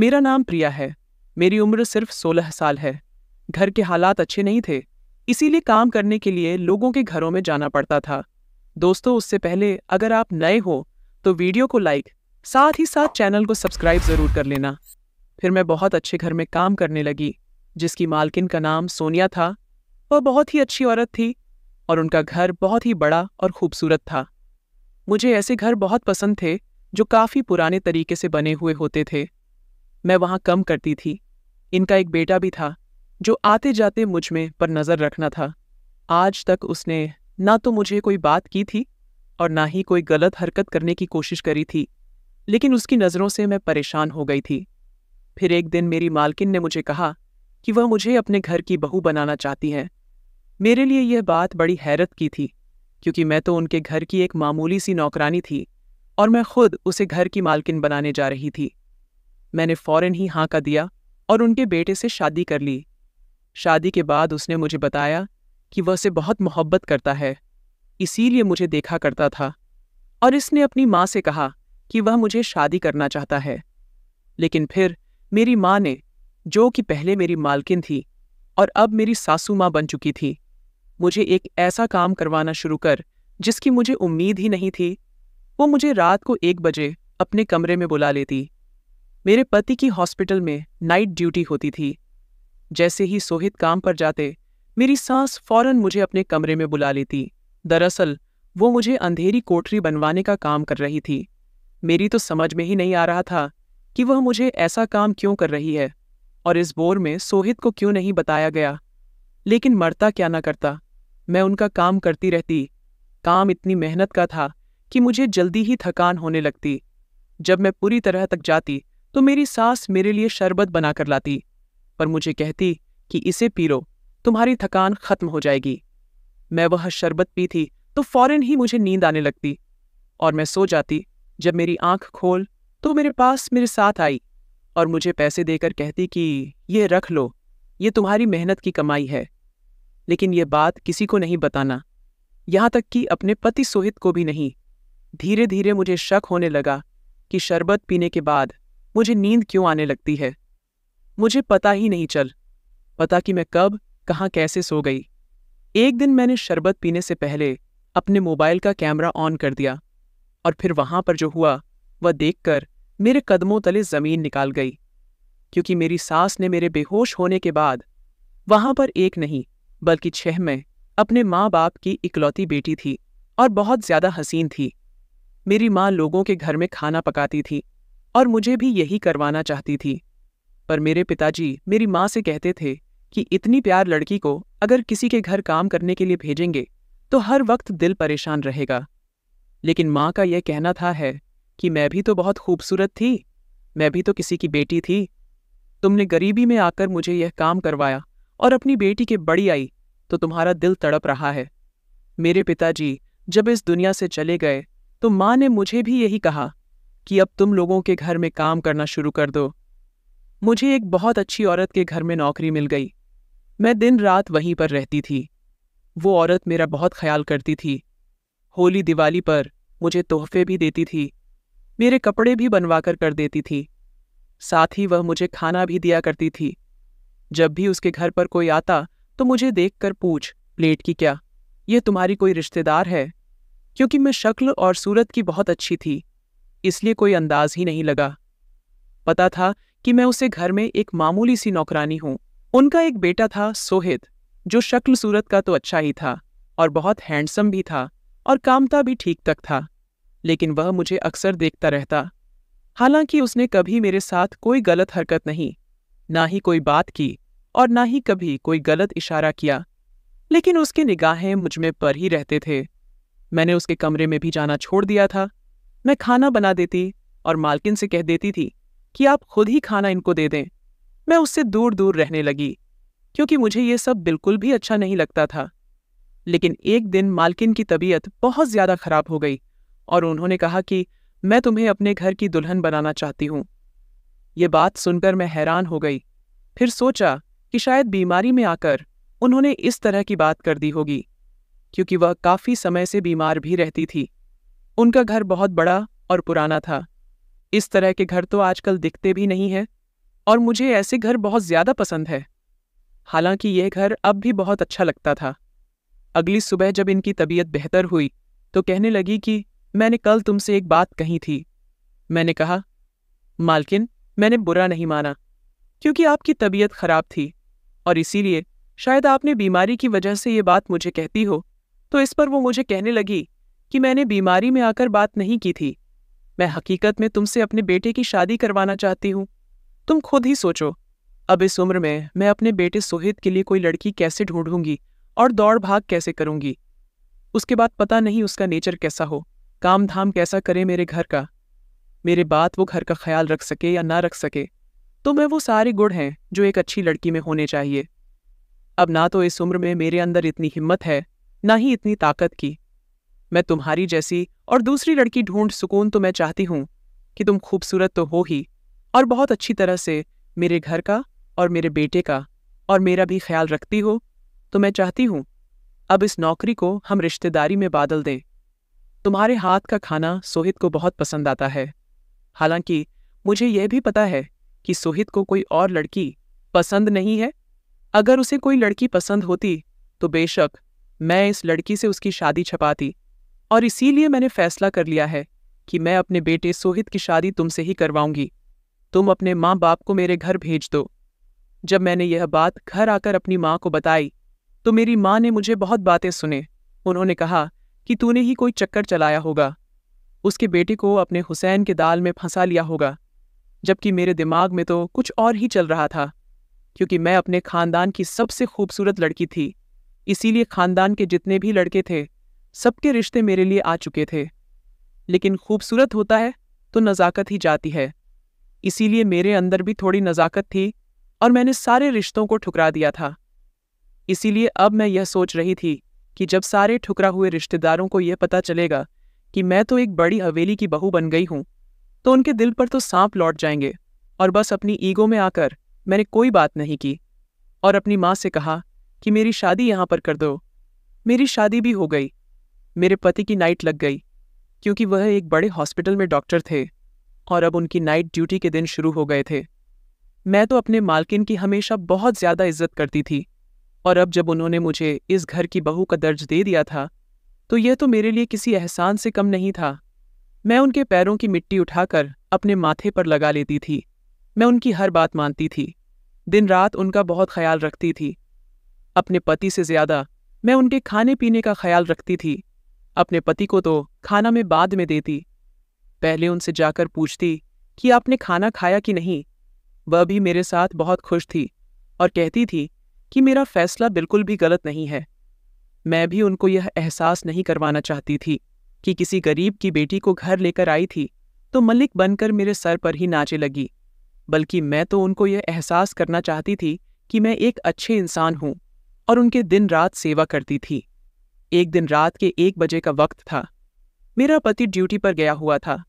मेरा नाम प्रिया है मेरी उम्र सिर्फ सोलह साल है घर के हालात अच्छे नहीं थे इसीलिए काम करने के लिए लोगों के घरों में जाना पड़ता था दोस्तों उससे पहले अगर आप नए हो तो वीडियो को लाइक साथ ही साथ चैनल को सब्सक्राइब ज़रूर कर लेना फिर मैं बहुत अच्छे घर में काम करने लगी जिसकी मालकिन का नाम सोनिया था वह बहुत ही अच्छी औरत थी और उनका घर बहुत ही बड़ा और खूबसूरत था मुझे ऐसे घर बहुत पसंद थे जो काफ़ी पुराने तरीके से बने हुए होते थे मैं वहां कम करती थी इनका एक बेटा भी था जो आते जाते मुझ में पर नज़र रखना था आज तक उसने ना तो मुझे कोई बात की थी और ना ही कोई गलत हरकत करने की कोशिश करी थी लेकिन उसकी नज़रों से मैं परेशान हो गई थी फिर एक दिन मेरी मालकिन ने मुझे कहा कि वह मुझे अपने घर की बहू बनाना चाहती हैं मेरे लिए यह बात बड़ी हैरत की थी क्योंकि मैं तो उनके घर की एक मामूली सी नौकरानी थी और मैं खुद उसे घर की मालकिन बनाने जा रही थी मैंने फ़ौरन ही हाँ का दिया और उनके बेटे से शादी कर ली शादी के बाद उसने मुझे बताया कि वह से बहुत मोहब्बत करता है इसीलिए मुझे देखा करता था और इसने अपनी माँ से कहा कि वह मुझे शादी करना चाहता है लेकिन फिर मेरी माँ ने जो कि पहले मेरी मालकिन थी और अब मेरी सासू माँ बन चुकी थी मुझे एक ऐसा काम करवाना शुरू कर जिसकी मुझे उम्मीद ही नहीं थी वो मुझे रात को एक बजे अपने कमरे में बुला लेती मेरे पति की हॉस्पिटल में नाइट ड्यूटी होती थी जैसे ही सोहित काम पर जाते मेरी सांस फौरन मुझे अपने कमरे में बुला लेती दरअसल वो मुझे अंधेरी कोठरी बनवाने का काम कर रही थी मेरी तो समझ में ही नहीं आ रहा था कि वह मुझे ऐसा काम क्यों कर रही है और इस बोर में सोहित को क्यों नहीं बताया गया लेकिन मरता क्या ना करता मैं उनका काम करती रहती काम इतनी मेहनत का था कि मुझे जल्दी ही थकान होने लगती जब मैं पूरी तरह तक जाती तो मेरी सास मेरे लिए शरबत बनाकर लाती पर मुझे कहती कि इसे पी लो तुम्हारी थकान खत्म हो जाएगी मैं वह शरबत पी थी तो फौरन ही मुझे नींद आने लगती और मैं सो जाती जब मेरी आंख खोल तो मेरे पास मेरे साथ आई और मुझे पैसे देकर कहती कि ये रख लो ये तुम्हारी मेहनत की कमाई है लेकिन ये बात किसी को नहीं बताना यहां तक कि अपने पति सोहित को भी नहीं धीरे धीरे मुझे शक होने लगा कि शरबत पीने के बाद मुझे नींद क्यों आने लगती है मुझे पता ही नहीं चल पता कि मैं कब कहाँ कैसे सो गई एक दिन मैंने शरबत पीने से पहले अपने मोबाइल का कैमरा ऑन कर दिया और फिर वहां पर जो हुआ वह देखकर मेरे कदमों तले ज़मीन निकाल गई क्योंकि मेरी सास ने मेरे बेहोश होने के बाद वहां पर एक नहीं बल्कि छह में अपने माँ बाप की इकलौती बेटी थी और बहुत ज़्यादा हसीन थी मेरी माँ लोगों के घर में खाना पकाती थी और मुझे भी यही करवाना चाहती थी पर मेरे पिताजी मेरी माँ से कहते थे कि इतनी प्यार लड़की को अगर किसी के घर काम करने के लिए भेजेंगे तो हर वक्त दिल परेशान रहेगा लेकिन माँ का यह कहना था है कि मैं भी तो बहुत खूबसूरत थी मैं भी तो किसी की बेटी थी तुमने गरीबी में आकर मुझे यह काम करवाया और अपनी बेटी के बड़ी आई तो तुम्हारा दिल तड़प रहा है मेरे पिताजी जब इस दुनिया से चले गए तो माँ ने मुझे भी यही कहा कि अब तुम लोगों के घर में काम करना शुरू कर दो मुझे एक बहुत अच्छी औरत के घर में नौकरी मिल गई मैं दिन रात वहीं पर रहती थी वो औरत मेरा बहुत ख्याल करती थी होली दिवाली पर मुझे तोहफे भी देती थी मेरे कपड़े भी बनवाकर कर देती थी साथ ही वह मुझे खाना भी दिया करती थी जब भी उसके घर पर कोई आता तो मुझे देखकर पूछ प्लेट की क्या ये तुम्हारी कोई रिश्तेदार है क्योंकि मैं शक्ल और सूरत की बहुत अच्छी थी इसलिए कोई अंदाज ही नहीं लगा पता था कि मैं उसे घर में एक मामूली सी नौकरानी हूं उनका एक बेटा था सोहित जो शक्ल सूरत का तो अच्छा ही था और बहुत हैंडसम भी था और कामता भी ठीक तक था लेकिन वह मुझे अक्सर देखता रहता हालांकि उसने कभी मेरे साथ कोई गलत हरकत नहीं ना ही कोई बात की और ना ही कभी कोई गलत इशारा किया लेकिन उसकी निगाहें मुझमें पर ही रहते थे मैंने उसके कमरे में भी जाना छोड़ दिया था मैं खाना बना देती और मालकिन से कह देती थी कि आप खुद ही खाना इनको दे दें मैं उससे दूर दूर रहने लगी क्योंकि मुझे ये सब बिल्कुल भी अच्छा नहीं लगता था लेकिन एक दिन मालकिन की तबीयत बहुत ज़्यादा खराब हो गई और उन्होंने कहा कि मैं तुम्हें अपने घर की दुल्हन बनाना चाहती हूं ये बात सुनकर मैं हैरान हो गई फिर सोचा कि शायद बीमारी में आकर उन्होंने इस तरह की बात कर दी होगी क्योंकि वह काफ़ी समय से बीमार भी रहती थी उनका घर बहुत बड़ा और पुराना था इस तरह के घर तो आजकल दिखते भी नहीं हैं और मुझे ऐसे घर बहुत ज़्यादा पसंद है हालांकि यह घर अब भी बहुत अच्छा लगता था अगली सुबह जब इनकी तबीयत बेहतर हुई तो कहने लगी कि मैंने कल तुमसे एक बात कही थी मैंने कहा मालकिन मैंने बुरा नहीं माना क्योंकि आपकी तबीयत खराब थी और इसीलिए शायद आपने बीमारी की वजह से ये बात मुझे कहती हो तो इस पर वो मुझे कहने लगी कि मैंने बीमारी में आकर बात नहीं की थी मैं हकीकत में तुमसे अपने बेटे की शादी करवाना चाहती हूँ तुम खुद ही सोचो अब इस उम्र में मैं अपने बेटे सोहित के लिए कोई लड़की कैसे ढूंढूंगी और दौड़ भाग कैसे करूंगी उसके बाद पता नहीं उसका नेचर कैसा हो काम धाम कैसा करे मेरे घर का मेरे बात वो घर का ख्याल रख सके या ना रख सके तो मैं वो सारे गुण हैं जो एक अच्छी लड़की में होने चाहिए अब ना तो इस उम्र में मेरे अंदर इतनी हिम्मत है ना ही इतनी ताकत की मैं तुम्हारी जैसी और दूसरी लड़की ढूंढ सुकून तो मैं चाहती हूँ कि तुम खूबसूरत तो हो ही और बहुत अच्छी तरह से मेरे घर का और मेरे बेटे का और मेरा भी ख्याल रखती हो तो मैं चाहती हूँ अब इस नौकरी को हम रिश्तेदारी में बादल दें तुम्हारे हाथ का खाना सोहित को बहुत पसंद आता है हालांकि मुझे यह भी पता है कि सोहित को कोई और लड़की पसंद नहीं है अगर उसे कोई लड़की पसंद होती तो बेशक मैं इस लड़की से उसकी शादी छपाती और इसीलिए मैंने फैसला कर लिया है कि मैं अपने बेटे सोहित की शादी तुमसे ही करवाऊंगी तुम अपने माँ बाप को मेरे घर भेज दो जब मैंने यह बात घर आकर अपनी माँ को बताई तो मेरी माँ ने मुझे बहुत बातें सुने उन्होंने कहा कि तूने ही कोई चक्कर चलाया होगा उसके बेटे को अपने हुसैन के दाल में फंसा लिया होगा जबकि मेरे दिमाग में तो कुछ और ही चल रहा था क्योंकि मैं अपने खानदान की सबसे खूबसूरत लड़की थी इसीलिए खानदान के जितने भी लड़के थे सबके रिश्ते मेरे लिए आ चुके थे लेकिन खूबसूरत होता है तो नज़ाकत ही जाती है इसीलिए मेरे अंदर भी थोड़ी नज़ाकत थी और मैंने सारे रिश्तों को ठुकरा दिया था इसीलिए अब मैं यह सोच रही थी कि जब सारे ठुकरा हुए रिश्तेदारों को यह पता चलेगा कि मैं तो एक बड़ी हवेली की बहू बन गई हूं तो उनके दिल पर तो सांप लौट जाएंगे और बस अपनी ईगो में आकर मैंने कोई बात नहीं की और अपनी माँ से कहा कि मेरी शादी यहां पर कर दो मेरी शादी भी हो गई मेरे पति की नाइट लग गई क्योंकि वह एक बड़े हॉस्पिटल में डॉक्टर थे और अब उनकी नाइट ड्यूटी के दिन शुरू हो गए थे मैं तो अपने मालकिन की हमेशा बहुत ज़्यादा इज्जत करती थी और अब जब उन्होंने मुझे इस घर की बहू का दर्ज दे दिया था तो यह तो मेरे लिए किसी एहसान से कम नहीं था मैं उनके पैरों की मिट्टी उठाकर अपने माथे पर लगा लेती थी मैं उनकी हर बात मानती थी दिन रात उनका बहुत ख्याल रखती थी अपने पति से ज़्यादा मैं उनके खाने पीने का ख्याल रखती थी अपने पति को तो खाना में बाद में देती पहले उनसे जाकर पूछती कि आपने खाना खाया कि नहीं वह भी मेरे साथ बहुत खुश थी और कहती थी कि मेरा फैसला बिल्कुल भी गलत नहीं है मैं भी उनको यह एहसास नहीं करवाना चाहती थी कि किसी गरीब की बेटी को घर लेकर आई थी तो मलिक बनकर मेरे सर पर ही नाचे लगी बल्कि मैं तो उनको यह एहसास करना चाहती थी कि मैं एक अच्छे इंसान हूं और उनके दिन रात सेवा करती थी एक दिन रात के एक बजे का वक्त था मेरा पति ड्यूटी पर गया हुआ था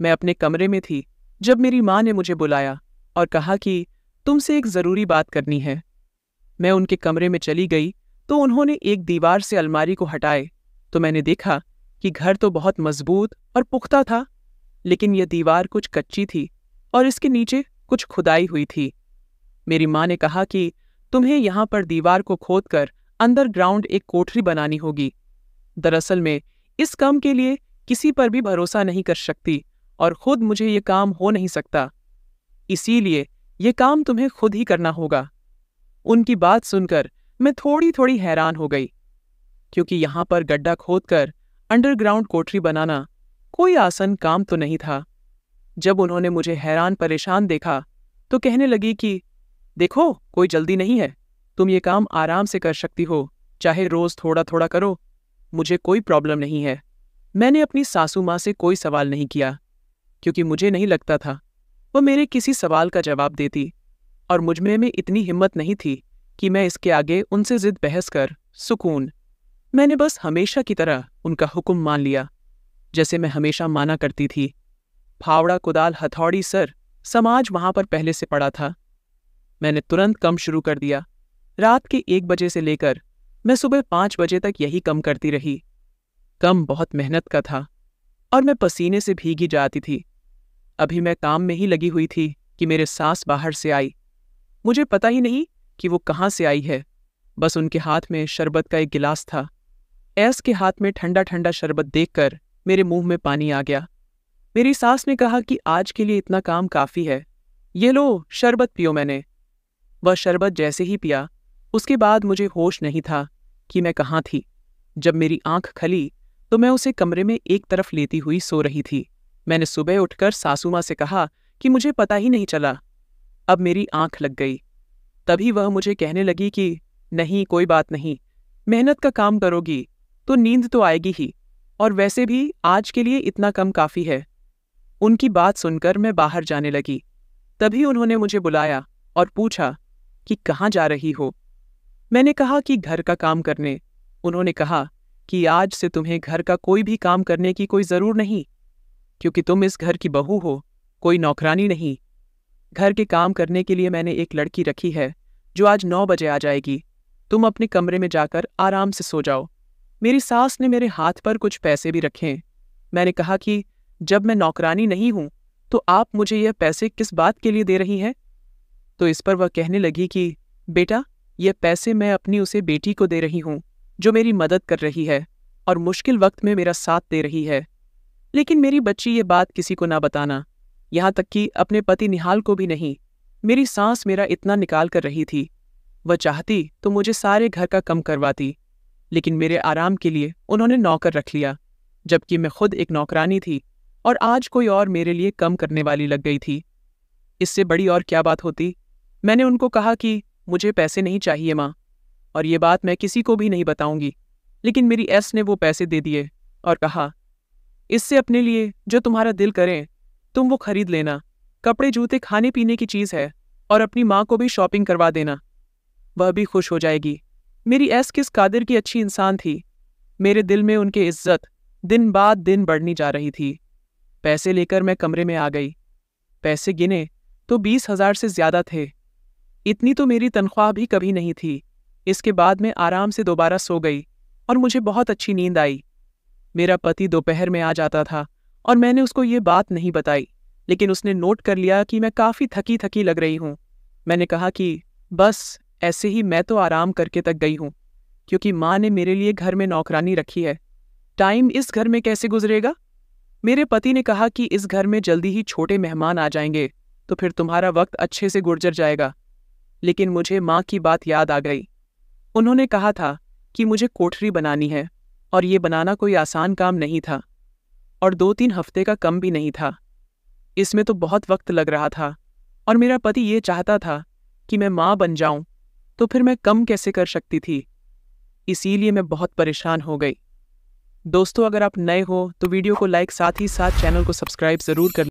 मैं अपने कमरे में थी जब मेरी माँ ने मुझे बुलाया और कहा कि तुमसे एक ज़रूरी बात करनी है मैं उनके कमरे में चली गई तो उन्होंने एक दीवार से अलमारी को हटाए तो मैंने देखा कि घर तो बहुत मजबूत और पुख्ता था लेकिन यह दीवार कुछ कच्ची थी और इसके नीचे कुछ खुदाई हुई थी मेरी माँ ने कहा कि तुम्हें यहां पर दीवार को खोदकर अंडरग्राउंड एक कोठरी बनानी होगी दरअसल में इस काम के लिए किसी पर भी भरोसा नहीं कर सकती और खुद मुझे ये काम हो नहीं सकता इसीलिए ये काम तुम्हें खुद ही करना होगा उनकी बात सुनकर मैं थोड़ी थोड़ी हैरान हो गई क्योंकि यहां पर गड्ढा खोदकर अंडरग्राउंड कोठरी बनाना कोई आसन काम तो नहीं था जब उन्होंने मुझे हैरान परेशान देखा तो कहने लगी कि देखो कोई जल्दी नहीं है तुम ये काम आराम से कर सकती हो चाहे रोज थोड़ा थोड़ा करो मुझे कोई प्रॉब्लम नहीं है मैंने अपनी सासू माँ से कोई सवाल नहीं किया क्योंकि मुझे नहीं लगता था वह मेरे किसी सवाल का जवाब देती और मुझमें में इतनी हिम्मत नहीं थी कि मैं इसके आगे उनसे जिद बहस कर सुकून मैंने बस हमेशा की तरह उनका हुक्म मान लिया जैसे मैं हमेशा माना करती थी फावड़ा कुदाल हथौड़ी सर समाज वहां पर पहले से पड़ा था मैंने तुरंत कम शुरू कर दिया रात के एक बजे से लेकर मैं सुबह पाँच बजे तक यही कम करती रही कम बहुत मेहनत का था और मैं पसीने से भीगी जाती थी अभी मैं काम में ही लगी हुई थी कि मेरे सास बाहर से आई मुझे पता ही नहीं कि वो कहाँ से आई है बस उनके हाथ में शरबत का एक गिलास था ऐस के हाथ में ठंडा ठंडा शरबत देखकर मेरे मुंह में पानी आ गया मेरी सास ने कहा कि आज के लिए इतना काम काफ़ी है ये लो शरबत पियो मैंने वह शरबत जैसे ही पिया उसके बाद मुझे होश नहीं था कि मैं कहाँ थी जब मेरी आंख खली तो मैं उसे कमरे में एक तरफ लेती हुई सो रही थी मैंने सुबह उठकर सासू माँ से कहा कि मुझे पता ही नहीं चला अब मेरी आंख लग गई तभी वह मुझे कहने लगी कि नहीं कोई बात नहीं मेहनत का काम करोगी तो नींद तो आएगी ही और वैसे भी आज के लिए इतना कम काफ़ी है उनकी बात सुनकर मैं बाहर जाने लगी तभी उन्होंने मुझे बुलाया और पूछा कि कहाँ जा रही हो मैंने कहा कि घर का काम करने उन्होंने कहा कि आज से तुम्हें घर का कोई भी काम करने की कोई ज़रूर नहीं क्योंकि तुम इस घर की बहू हो कोई नौकरानी नहीं घर के काम करने के लिए मैंने एक लड़की रखी है जो आज नौ बजे आ जाएगी तुम अपने कमरे में जाकर आराम से सो जाओ मेरी सास ने मेरे हाथ पर कुछ पैसे भी रखे मैंने कहा कि जब मैं नौकरानी नहीं हूं तो आप मुझे यह पैसे किस बात के लिए दे रही हैं तो इस पर वह कहने लगी कि बेटा ये पैसे मैं अपनी उसे बेटी को दे रही हूँ जो मेरी मदद कर रही है और मुश्किल वक्त में मेरा साथ दे रही है लेकिन मेरी बच्ची ये बात किसी को ना बताना यहां तक कि अपने पति निहाल को भी नहीं मेरी सांस मेरा इतना निकाल कर रही थी वह चाहती तो मुझे सारे घर का कम करवाती लेकिन मेरे आराम के लिए उन्होंने नौकर रख लिया जबकि मैं खुद एक नौकरानी थी और आज कोई और मेरे लिए कम करने वाली लग गई थी इससे बड़ी और क्या बात होती मैंने उनको कहा कि मुझे पैसे नहीं चाहिए माँ और ये बात मैं किसी को भी नहीं बताऊंगी लेकिन मेरी एस ने वो पैसे दे दिए और कहा इससे अपने लिए जो तुम्हारा दिल करे तुम वो खरीद लेना कपड़े जूते खाने पीने की चीज़ है और अपनी माँ को भी शॉपिंग करवा देना वह भी खुश हो जाएगी मेरी एस किस कादिर की अच्छी इंसान थी मेरे दिल में उनकी इज्जत दिन बाद दिन बढ़नी जा रही थी पैसे लेकर मैं कमरे में आ गई पैसे गिने तो बीस हजार से ज़्यादा थे इतनी तो मेरी तनख्वाह भी कभी नहीं थी इसके बाद मैं आराम से दोबारा सो गई और मुझे बहुत अच्छी नींद आई मेरा पति दोपहर में आ जाता था और मैंने उसको ये बात नहीं बताई लेकिन उसने नोट कर लिया कि मैं काफ़ी थकी थकी लग रही हूँ मैंने कहा कि बस ऐसे ही मैं तो आराम करके तक गई हूँ क्योंकि माँ ने मेरे लिए घर में नौकरानी रखी है टाइम इस घर में कैसे गुजरेगा मेरे पति ने कहा कि इस घर में जल्दी ही छोटे मेहमान आ जाएंगे तो फिर तुम्हारा वक्त अच्छे से गुर्जर जाएगा लेकिन मुझे माँ की बात याद आ गई उन्होंने कहा था कि मुझे कोठरी बनानी है और ये बनाना कोई आसान काम नहीं था और दो तीन हफ्ते का कम भी नहीं था इसमें तो बहुत वक्त लग रहा था और मेरा पति ये चाहता था कि मैं माँ बन जाऊं तो फिर मैं कम कैसे कर सकती थी इसीलिए मैं बहुत परेशान हो गई दोस्तों अगर आप नए हो तो वीडियो को लाइक साथ ही साथ चैनल को सब्सक्राइब ज़रूर कर